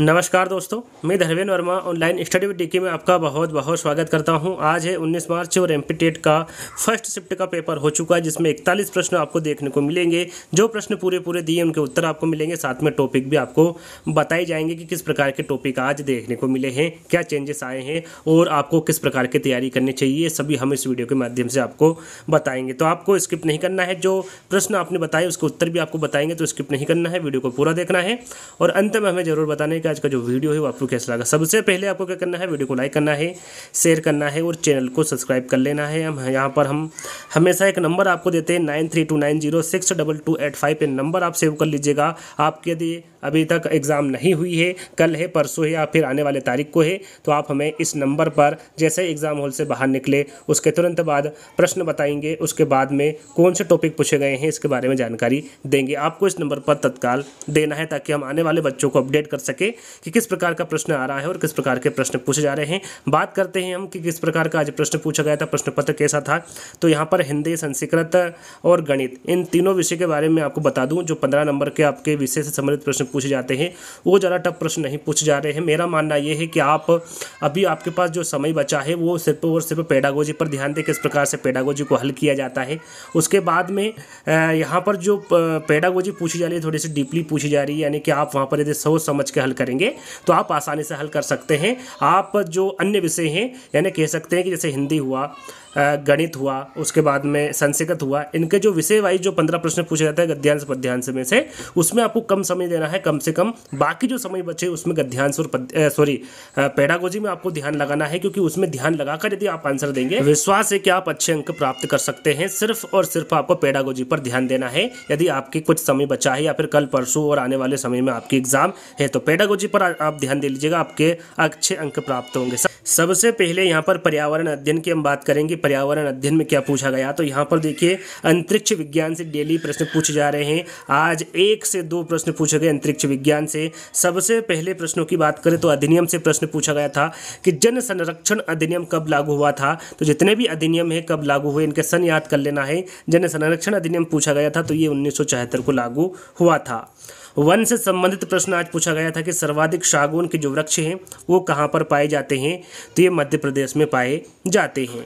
नमस्कार दोस्तों मैं Dharmendra Verma online study with में आपका बहुत बहुत स्वागत करता हूं आज है 19 मार्च और एम e का फर्स्ट शिफ्ट का पेपर हो चुका है जिसमें 41 प्रश्न आपको देखने को मिलेंगे जो प्रश्न पूरे पूरे दिए उनके उत्तर आपको मिलेंगे साथ में टॉपिक भी आपको बताए जाएंगे कि किस प्रकार के टॉपिक आज देखने को मिले हैं क्या चेंजेस आए हैं और आपको किस प्रकार की तैयारी करनी चाहिए सभी हम इस वीडियो के माध्यम से आपको बताएंगे तो आपको स्किप नहीं करना है जो प्रश्न आपने बताए उसके उत्तर भी आपको बताएंगे तो स्किप नहीं करना है वीडियो को पूरा देखना है और अंत में हमें ज़रूर बताने कि आज का जो वीडियो है वो आपको कैसा लगा सबसे पहले आपको क्या करना है वीडियो को लाइक करना है शेयर करना है और चैनल को सब्सक्राइब कर लेना है हम यहाँ पर हम हमेशा एक नंबर आपको देते हैं nine three two nine zero six double two eight five पे नंबर आप सेव कर लीजिएगा आपके यदि अभी तक एग्ज़ाम नहीं हुई है कल है परसों है या फिर आने वाले तारीख को है तो आप हमें इस नंबर पर जैसे एग्ज़ाम हॉल से बाहर निकले उसके तुरंत बाद प्रश्न बताएंगे उसके बाद में कौन से टॉपिक पूछे गए हैं इसके बारे में जानकारी देंगे आपको इस नंबर पर तत्काल देना है ताकि हम आने वाले बच्चों को अपडेट कर सकें कि किस प्रकार का प्रश्न आ रहा है और किस प्रकार के प्रश्न पूछे जा रहे हैं बात करते हैं हम कि किस प्रकार का आज प्रश्न पूछा गया था प्रश्न पत्र कैसा था तो यहाँ पर हिंदी संस्कृत और गणित इन तीनों विषय के बारे में आपको बता दूँ जो पंद्रह नंबर के आपके विषय से संबंधित प्रश्न पूछे जाते हैं वो ज़्यादा टफ प्रश्न नहीं पूछे जा रहे हैं मेरा मानना ये है कि आप अभी आपके पास जो समय बचा है वो सिर्फ और सिर्फ पेडागोजी पर ध्यान दें किस प्रकार से पेडागोजी को हल किया जाता है उसके बाद में यहाँ पर जो पेडागोजी पूछी जा रही है थोड़ी सी डीपली पूछी जा रही है यानी कि आप वहाँ पर यदि सोच समझ के हल करेंगे तो आप आसानी से हल कर सकते हैं आप जो अन्य विषय हैं यानी कह सकते हैं कि जैसे हिंदी हुआ गणित हुआ उसके बाद में संस्कृत हुआ इनके जो विषय वाइज जो पंद्रह प्रश्न पूछे जाते हैं गद्यांश पद्यांश में से उसमें आपको कम समय देना है कम से कम बाकी जो समय बचे उसमें गद्यांश और सॉरी पेडागोजी में आपको ध्यान लगाना है क्योंकि उसमें ध्यान लगाकर यदि आप आंसर देंगे विश्वास है कि आप अच्छे अंक प्राप्त कर सकते हैं सिर्फ और सिर्फ आपको पेडागोजी पर ध्यान देना है यदि आपके कुछ समय बचा है या फिर कल परसों और आने वाले समय में आपकी एग्जाम है तो पेडागोजी पर आप ध्यान दे लीजिएगा आपके अच्छे अंक प्राप्त होंगे सबसे पहले यहाँ पर पर्यावरण अध्ययन की हम बात करेंगे पर्यावरण अध्ययन में क्या पूछा गया तो यहाँ पर देखिए अंतरिक्ष विज्ञान से डेली प्रश्न पूछे जा रहे हैं आज एक से दो प्रश्न पूछे गए अंतरिक्ष विज्ञान से सबसे पहले प्रश्नों की बात करें तो अधिनियम से प्रश्न पूछा गया था कि जन संरक्षण अधिनियम कब लागू हुआ था तो जितने भी अधिनियम है कब लागू हुए इनके सन याद कर लेना है जन संरक्षण अधिनियम पूछा गया था तो ये उन्नीस को लागू हुआ था वन से संबंधित प्रश्न आज पूछा गया था कि सर्वाधिक सागुन के जो वृक्ष हैं वो कहाँ पर पाए जाते हैं तो ये मध्य प्रदेश में पाए जाते हैं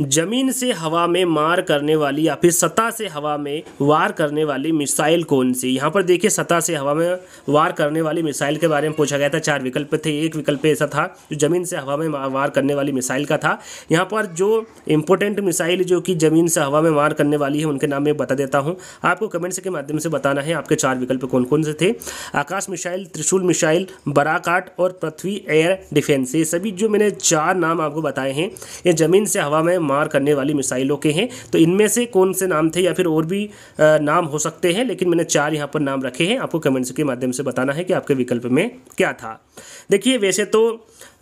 जमीन से हवा में मार करने वाली या फिर सतह से हवा में वार करने वाली मिसाइल कौन सी यहाँ पर देखिए सतह से हवा में वार करने वाली मिसाइल के बारे में पूछा गया था चार विकल्प थे एक विकल्प ऐसा था जो जमीन से हवा में वार करने वाली मिसाइल का था यहाँ पर जो इंपॉर्टेंट मिसाइल जो कि जमीन से हवा में वार करने वाली है उनके नाम मैं बता देता हूँ आपको कमेंट्स के माध्यम से बताना है आपके चार विकल्प कौन कौन से थे आकाश मिसाइल त्रिशूल मिसाइल बराकाट और पृथ्वी एयर डिफेंस ये सभी जो मैंने चार नाम आपको बताए हैं ये जमीन से हवा में मार करने वाली मिसाइलों के हैं तो इनमें से कौन से नाम थे या फिर और भी नाम हो सकते हैं लेकिन मैंने चार यहाँ पर नाम रखे हैं आपको कमेंट्स के माध्यम से बताना है कि आपके विकल्प में क्या था देखिए वैसे तो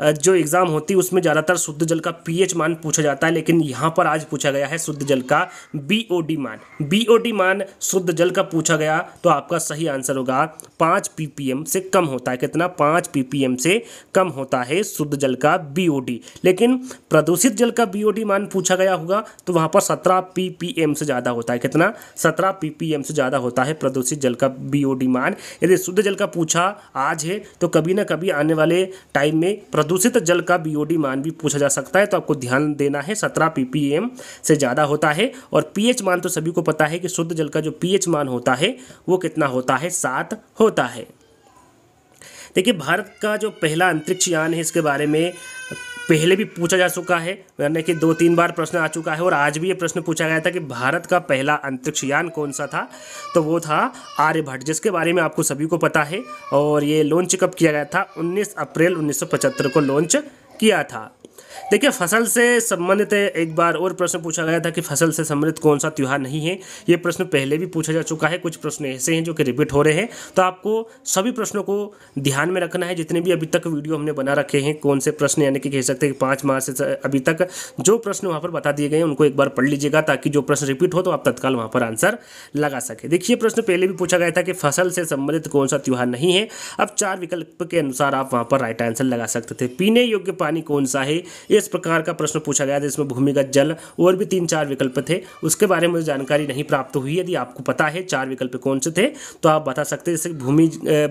जो एग्ज़ाम होती है उसमें ज़्यादातर शुद्ध जल का पीएच मान पूछा जाता है लेकिन यहाँ पर आज पूछा गया है शुद्ध जल का बीओडी मान बीओडी मान शुद्ध जल का पूछा गया तो आपका सही आंसर होगा पाँच पीपीएम से कम होता है कितना पाँच पीपीएम से कम होता है शुद्ध जल का बीओडी लेकिन प्रदूषित जल का बीओडी मान पूछा गया होगा तो वहाँ पर सत्रह पीपीएम से ज़्यादा होता है कितना सत्रह पीपीएम से ज़्यादा होता है प्रदूषित जल का बीओडी मान यदि शुद्ध जल का पूछा आज है तो कभी ना कभी आने वाले टाइम में प्रदूषित जल का बीओडी मान भी पूछा जा सकता है तो आपको ध्यान देना है सत्रह पीपीएम से ज़्यादा होता है और पीएच मान तो सभी को पता है कि शुद्ध जल का जो पीएच मान होता है वो कितना होता है सात होता है देखिए भारत का जो पहला अंतरिक्ष यान है इसके बारे में पहले भी पूछा जा चुका है यानी कि दो तीन बार प्रश्न आ चुका है और आज भी ये प्रश्न पूछा गया था कि भारत का पहला अंतरिक्ष यान कौन सा था तो वो था आर्यभट्ट जिसके बारे में आपको सभी को पता है और ये लॉन्च कब किया गया था 19 अप्रैल 1975 को लॉन्च किया था देखिए फसल से संबंधित एक बार और प्रश्न पूछा गया था कि फसल से संबंधित कौन सा त्यौहार नहीं है ये प्रश्न पहले भी पूछा जा चुका है कुछ प्रश्न ऐसे हैं जो कि रिपीट हो रहे हैं तो आपको सभी प्रश्नों को ध्यान में रखना है जितने भी अभी तक वीडियो हमने बना रखे हैं कौन से प्रश्न यानी कि कह सकते हैं कि पाँच माह से अभी तक जो प्रश्न वहाँ पर बता दिए गए उनको एक बार पढ़ लीजिएगा ताकि जो प्रश्न रिपीट हो तो आप तत्काल वहाँ पर आंसर लगा सके देखिए प्रश्न पहले भी पूछा गया था कि फसल से संबंधित कौन सा त्यौहार नहीं है अब चार विकल्प के अनुसार आप वहाँ पर राइट आंसर लगा सकते थे पीने योग्य पानी कौन सा है इस प्रकार का प्रश्न पूछा गया था इसमें भूमिगत जल और भी तीन चार विकल्प थे उसके बारे में मुझे जानकारी नहीं प्राप्त हुई यदि आपको पता है चार विकल्प कौन से थे तो आप बता सकते जैसे भूमि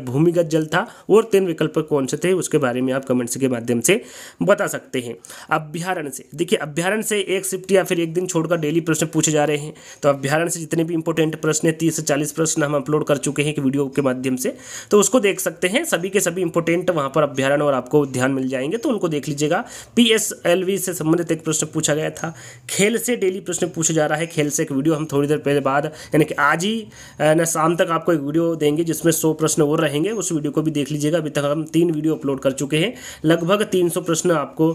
भूमिगत जल था और तीन विकल्प कौन से थे उसके बारे में आप कमेंट्स के माध्यम से बता सकते हैं अभ्यारण से देखिए अभ्यारण से एक शिफ्ट या फिर एक दिन छोड़कर डेली प्रश्न पूछे जा रहे हैं तो अभ्यारण से जितने भी इंपॉर्टेंट प्रश्न है तीस से चालीस प्रश्न हम अपलोड कर चुके हैं कि वीडियो के माध्यम से तो उसको देख सकते हैं सभी के सभी इंपोर्टेंट वहां पर अभ्यारण और आपको ध्यान मिल जाएंगे तो उनको देख लीजिएगा पी एस एल वी से संबंधित एक प्रश्न पूछा गया था खेल से डेली प्रश्न पूछा जा रहा है खेल से एक वीडियो हम थोड़ी देर पहले बाद यानी कि आज ही न शाम तक आपको एक वीडियो देंगे जिसमें सौ प्रश्न और रहेंगे उस वीडियो को भी देख लीजिएगा अभी तक हम तीन वीडियो अपलोड कर चुके हैं लगभग तीन प्रश्न आपको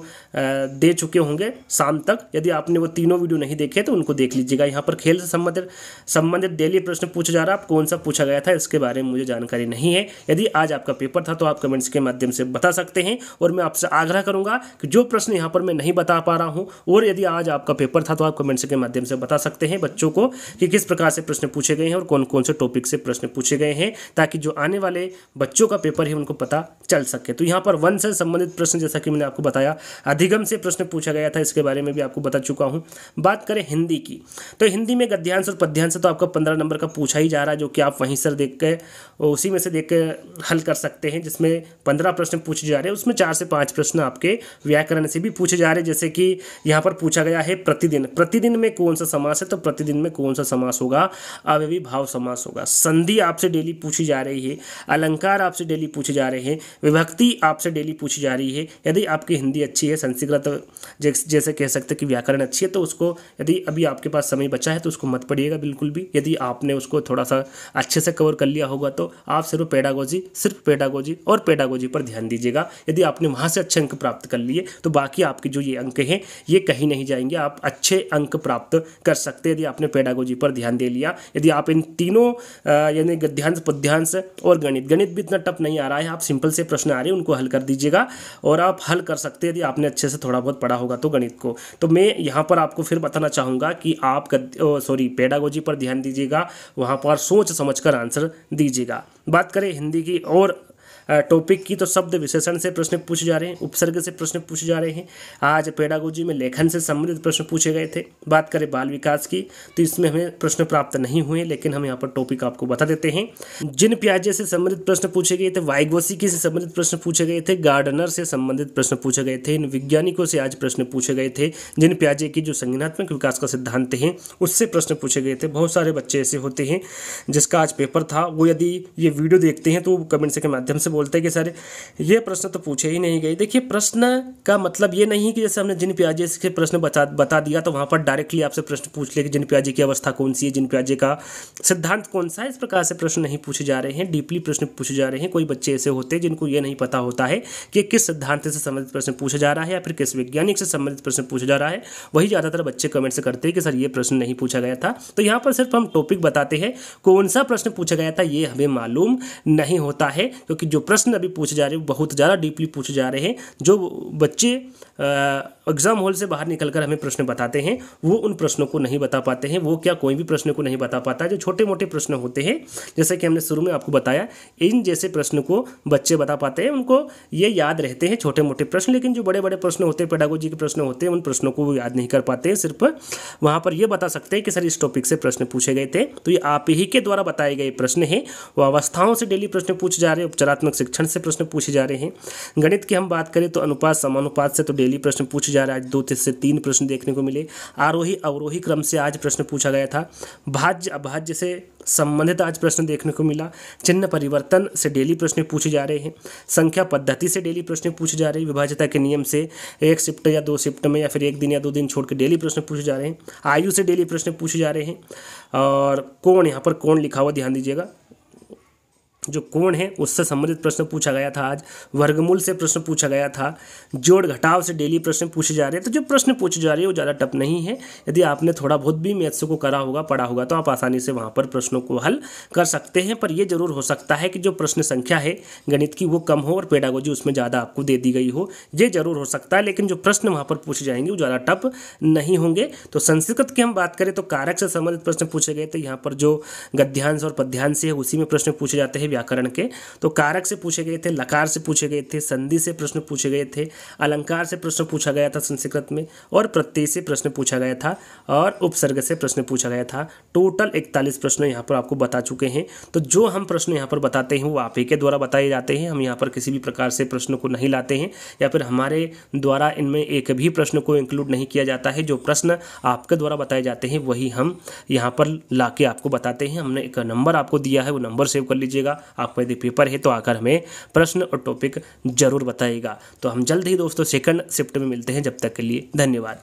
दे चुके होंगे शाम तक यदि आपने वो तीनों वीडियो नहीं देखे तो उनको देख लीजिएगा यहाँ पर खेल से संबंधित संबंधित डेली प्रश्न पूछा जा रहा है कौन सा पूछा गया था इसके बारे में मुझे जानकारी नहीं है यदि आज आपका पेपर था तो आप कमेंट्स के माध्यम से बता सकते हैं और मैं आपसे आग्रह करूंगा कि जो प्रश्न प्रश्न यहाँ पर मैं नहीं बता पा रहा हूँ और यदि आज आपका पेपर था तो आप कमेंट्स के माध्यम से बता सकते हैं बच्चों को कि किस प्रकार से प्रश्न पूछे गए हैं और कौन कौन से टॉपिक से प्रश्न पूछे गए हैं ताकि जो आने वाले बच्चों का पेपर है उनको पता चल सके तो यहाँ पर वन से संबंधित प्रश्न जैसा कि मैंने आपको बताया अधिगम से प्रश्न पूछा गया था इसके बारे में भी आपको बता चुका हूँ बात करें हिंदी की तो हिंदी में गद्यांश और पद्यांश तो आपका पंद्रह नंबर का पूछा ही जा रहा है जो कि आप वहीं सर देख के उसी में से देख के हल कर सकते हैं जिसमें पंद्रह प्रश्न पूछे जा रहे हैं उसमें चार से पाँच प्रश्न आपके व्याकरण से भी पूछे जा रहे जैसे कि यहाँ पर पूछा गया है प्रतिदिन प्रतिदिन में कौन सा समास है तो प्रतिदिन में कौन सा समास होगा अवयवी भाव समास होगा संधि आपसे डेली पूछी जा रही है अलंकार आपसे डेली पूछे जा रहे हैं विभक्ति आपसे डेली पूछी जा रही है यदि आपकी हिंदी अच्छी है संस्कृत जैसे कह सकते कि व्याकरण अच्छी है तो उसको यदि अभी आपके पास समय बचा है तो उसको मत पढ़िएगा बिल्कुल भी यदि आपने उसको थोड़ा सा अच्छे से कवर कर लिया होगा तो आप सिर्फ पेडागोजी सिर्फ पेडागोजी और पेडागोजी पर ध्यान दीजिएगा यदि आपने वहाँ से अच्छे अंक प्राप्त कर लिए तो बाकी ताकि आपके जो ये अंक हैं ये कहीं नहीं जाएंगे आप अच्छे अंक प्राप्त कर सकते यदि आपने पेडागोजी पर ध्यान दे लिया यदि आप इन तीनों यानी गद्यांश पद्यांश और गणित गणित भी इतना टफ नहीं आ रहा है आप सिंपल से प्रश्न आ रहे हैं उनको हल कर दीजिएगा और आप हल कर सकते यदि आपने अच्छे से थोड़ा बहुत पढ़ा होगा तो गणित को तो मैं यहाँ पर आपको फिर बताना चाहूँगा कि आप सॉरी पेडागोजी पर ध्यान दीजिएगा वहाँ पर सोच समझ कर आंसर दीजिएगा बात करें हिंदी की और टॉपिक की तो शब्द विशेषण से प्रश्न पूछे जा रहे हैं उपसर्ग से प्रश्न पूछे जा रहे हैं आज पेडागोजी में लेखन से संबंधित प्रश्न पूछे गए थे बात करें बाल विकास की तो इसमें हमें प्रश्न प्राप्त नहीं हुए लेकिन हम यहाँ पर टॉपिक आपको बता देते हैं जिन प्याजे से संबंधित प्रश्न पूछे गए थे वाइगोसिकी से संबंधित प्रश्न पूछे गए थे गार्डनर से संबंधित प्रश्न पूछे गए थे इन वैज्ञानिकों से आज प्रश्न पूछे गए थे जिन प्याजे की जो संज्ञानात्मक विकास का सिद्धांत है उससे प्रश्न पूछे गए थे बहुत सारे बच्चे ऐसे होते हैं जिसका आज पेपर था वो यदि ये वीडियो देखते हैं तो कमेंट्स कमेंट से के माध्यम से बोलते हैं कि सर ये प्रश्न तो पूछे ही नहीं गए देखिए प्रश्न का मतलब ये नहीं कि जैसे हमने जिन प्याजे से प्रश्न बता बता दिया तो वहाँ पर डायरेक्टली आपसे प्रश्न पूछ ले कि जिन प्याजे की अवस्था कौन सी है जिन प्याजे का सिद्धांत कौन सा है इस प्रकार से प्रश्न नहीं पूछे जा रहे हैं डीपली प्रश्न पूछे जा रहे हैं कोई बच्चे ऐसे होते हैं जिनको ये नहीं पता होता है कि किस सिद्धांत से संबंधित प्रश्न पूछा जा रहा है या फिर किस वैज्ञानिक से संबंधित प्रश्न पूछा जा रहा है वही ज़्यादातर बच्चे कमेंट्स करते हैं कि सर ये प्रश्न नहीं पूछा गया था तो यहाँ पर सिर्फ हम टॉपिक बताते हैं कौन सा प्रश्न पूछा गया था ये हमें मालूम नहीं होता है क्योंकि जो प्रश्न अभी पूछे जा रहे हैं बहुत ज़्यादा डीपली पूछे जा रहे हैं जो बच्चे एग्ज़ाम हॉल से बाहर निकल हमें प्रश्न बताते हैं वो उन प्रश्नों को नहीं बता पाते हैं वो क्या कोई भी प्रश्न को नहीं बता पाता जो छोटे मोटे प्रश्न होते हैं जैसे कि हमने शुरू में आपको बताया इन जैसे प्रश्न को बच्चे बता पाते हैं उनको ये याद रहते हैं छोटे मोटे प्रश्न लेकिन जो बड़े बड़े प्रश्न होते हैं पेडागोजी के प्रश्न होते हैं उन प्रश्नों को वो याद नहीं कर पाते हैं सिर्फ वहाँ पर यह बता सकते हैं कि सर इस टॉपिक से प्रश्न पूछे गए थे तो ये आप ही के द्वारा बताए गए प्रश्न हैं वो अवस्थाओं से डेली प्रश्न पूछे जा रहे हैं उपचारात्मक गुणात्मक शिक्षण से प्रश्न पूछे जा रहे हैं गणित की हम बात करें तो अनुपात समानुपात से तो डेली प्रश्न पूछे जा रहा है दो से तीन प्रश्न देखने को मिले आरोही अवरोही क्रम से आज प्रश्न पूछा गया था भाज्य अभाज्य से संबंधित आज प्रश्न देखने को मिला चिन्ह परिवर्तन से डेली प्रश्न पूछे जा रहे हैं संख्या पद्धति से डेली प्रश्न पूछे जा रहे हैं विभाज्यता के नियम से एक शिफ्ट या दो शिफ्ट में या फिर एक दिन या दो दिन छोड़ के डेली प्रश्न पूछे जा रहे हैं आयु से डेली प्रश्न पूछे जा रहे हैं और कोण यहाँ पर कोण लिखा हुआ ध्यान दीजिएगा जो कोण है उससे संबंधित प्रश्न पूछा गया था आज वर्गमूल से प्रश्न पूछा गया था जोड़ घटाव से डेली प्रश्न पूछे जा रहे हैं तो जो प्रश्न पूछे जा रहे हैं वो ज़्यादा टप नहीं है यदि आपने थोड़ा बहुत भी मैथ्स को करा होगा पढ़ा होगा तो आप आसानी से वहाँ पर प्रश्नों को हल कर सकते हैं पर यह जरूर हो सकता है कि जो प्रश्न संख्या है गणित की वो कम हो और पेडागोजी उसमें ज़्यादा आपको दे दी गई हो ये जरूर हो सकता है लेकिन जो प्रश्न वहाँ पर पूछे जाएंगे वो ज़्यादा टप नहीं होंगे तो संस्कृत की हम बात करें तो कारक से संबंधित प्रश्न पूछे गए तो यहाँ पर जो गद्यांश और पद्यांश है उसी में प्रश्न पूछे जाते हैं व्याकरण के तो कारक से पूछे गए थे लकार से पूछे गए थे संधि से प्रश्न पूछे गए थे अलंकार से प्रश्न पूछा गया था संस्कृत में और प्रत्यय से प्रश्न पूछा गया था और उपसर्ग से प्रश्न पूछा गया था टोटल इकतालीस प्रश्न यहाँ पर आपको बता चुके हैं तो जो हम प्रश्न यहाँ पर बताते हैं वो आप ही के द्वारा बताए जाते हैं हम यहाँ पर किसी भी प्रकार से प्रश्न को नहीं लाते हैं या फिर हमारे द्वारा इनमें एक भी प्रश्न को इंक्लूड नहीं किया जाता है जो प्रश्न आपके द्वारा बताए जाते हैं वही हम यहाँ पर ला आपको बताते हैं हमने एक नंबर आपको दिया है वो नंबर सेव कर लीजिएगा आपको यदि पेपर है तो आकर हमें प्रश्न और टॉपिक जरूर बताइएगा तो हम जल्द ही दोस्तों सेकंड शिफ्ट में मिलते हैं जब तक के लिए धन्यवाद